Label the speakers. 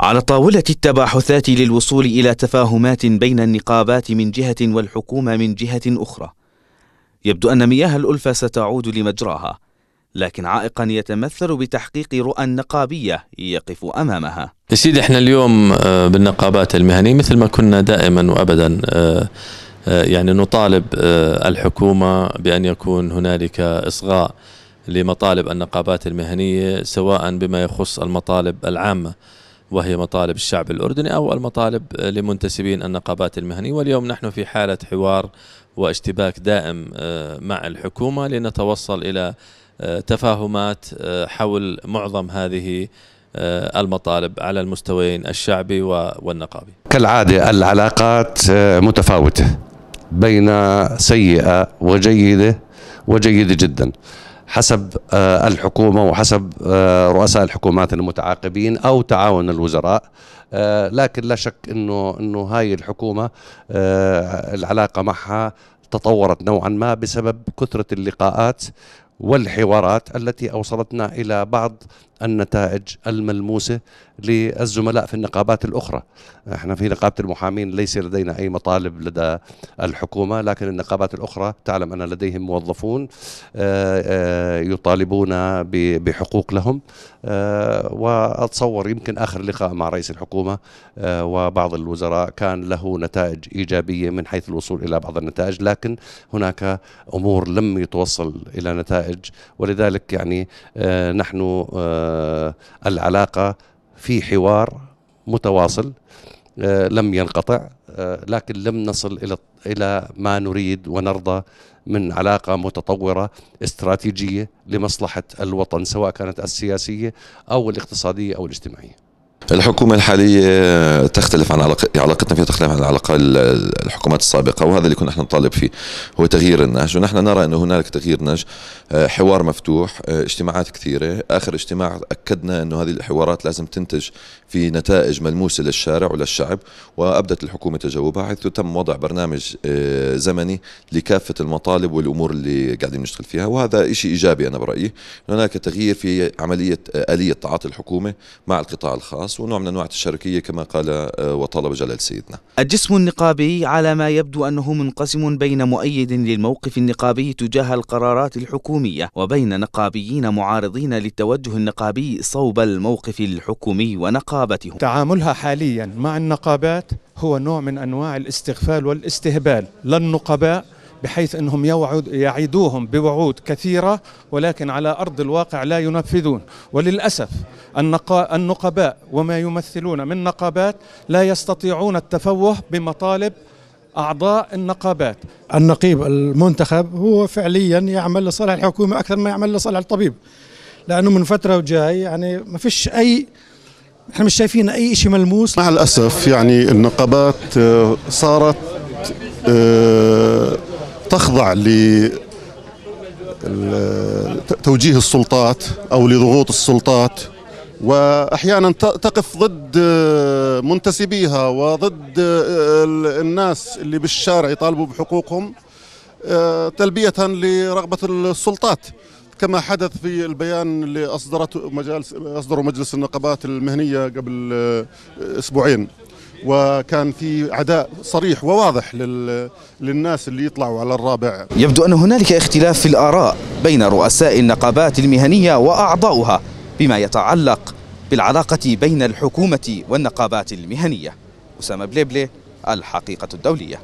Speaker 1: على طاولة التباحثات للوصول إلى تفاهمات بين النقابات من جهة والحكومة من جهة أخرى. يبدو أن مياه الألفة ستعود لمجراها، لكن عائقا يتمثل بتحقيق رؤى نقابية يقف أمامها.
Speaker 2: يا سيدي احنا اليوم آه، بالنقابات المهنية مثل ما كنا دائما وأبدا آه، آه، يعني نطالب الحكومة بأن يكون هنالك إصغاء لمطالب النقابات المهنية سواء بما يخص المطالب العامة. وهي مطالب الشعب الأردني أو المطالب لمنتسبين النقابات المهنية واليوم نحن في حالة حوار واشتباك دائم آه، مع الحكومة لنتوصل إلى آه، تفاهمات آه، حول معظم هذه المطالب على المستويين الشعبي والنقابي
Speaker 3: كالعادة العلاقات متفاوتة بين سيئة وجيدة وجيدة جدا حسب آه، الحكومة وحسب آه، رؤساء الحكومات المتعاقبين أو تعاون الوزراء آه، لكن لا شك أنه, إنه هاي الحكومة العلاقة معها تطورت نوعا ما بسبب كثرة اللقاءات والحوارات التي اوصلتنا الى بعض النتائج الملموسة للزملاء في النقابات الأخرى احنا في نقابة المحامين ليس لدينا أي مطالب لدى الحكومة لكن النقابات الأخرى تعلم أن لديهم موظفون آه، آه، يطالبون بحقوق لهم آه، وأتصور يمكن آخر لقاء مع رئيس الحكومة وبعض الوزراء كان له نتائج إيجابية من حيث الوصول إلى بعض النتائج لكن هناك أمور لم يتوصل إلى نتائج ولذلك يعني نحن آه، العلاقه في حوار متواصل آه، لم ينقطع آه، لكن لم نصل الى الى ما نريد ونرضى من علاقه متطوره استراتيجيه لمصلحه الوطن سواء كانت السياسيه او الاقتصاديه او الاجتماعيه
Speaker 4: الحكومة الحالية تختلف عن علاق... علاقتنا فيها تختلف عن علاقه الحكومات السابقة وهذا اللي كنا نحن نطالب فيه هو تغيير النهج ونحن نرى أنه هنالك تغيير نهج آه، حوار مفتوح آه، اجتماعات كثيرة آخر اجتماع أكدنا أنه هذه الحوارات لازم تنتج في نتائج ملموسة للشارع وللشعب وأبدت الحكومة تجاوبها حيث تم وضع برنامج آه، زمني لكافة المطالب والأمور اللي قاعدين نشتغل فيها وهذا شيء إيجابي أنا برأيي هناك تغيير في عملية آلية تعاطي الحكومة مع القطاع الخاص ونوع من أنواع التشاركية كما قال آه، وطلب جلال سيدنا
Speaker 1: الجسم النقابي على ما يبدو أنه منقسم بين مؤيد للموقف النقابي تجاه القرارات الحكومية وبين نقابيين معارضين للتوجه النقابي صوب الموقف الحكومي ونقابته
Speaker 3: تعاملها حاليا مع النقابات هو نوع من أنواع الاستغفال والاستهبال للنقباء بحيث أنهم يعيدوهم بوعود كثيرة ولكن على أرض الواقع لا ينفذون وللأسف النقباء وما يمثلون من نقابات لا يستطيعون التفوه بمطالب أعضاء النقابات النقيب المنتخب هو فعليا يعمل لصالح الحكومة أكثر ما يعمل لصالح
Speaker 1: الطبيب لأنه من فترة وجاي يعني ما فيش أي احنا مش شايفين اي
Speaker 5: شيء ملموس مع الاسف يعني النقابات آه، صارت آه، تخضع ل لتوجيه السلطات أو لضغوط السلطات واحيانا تقف ضد منتسبيها وضد الناس اللي بالشارع يطالبوا بحقوقهم تلبيه لرغبه السلطات كما حدث في البيان اللي اصدرته مجالس اصدره مجلس النقابات المهنيه قبل اسبوعين وكان في عداء صريح وواضح لل... للناس اللي يطلعوا على الرابع
Speaker 1: يبدو أن هنالك اختلاف في الآراء بين رؤساء النقابات المهنية وأعضاؤها بما يتعلق بالعلاقة بين الحكومة والنقابات المهنية أسامة بليبلي الحقيقة الدولية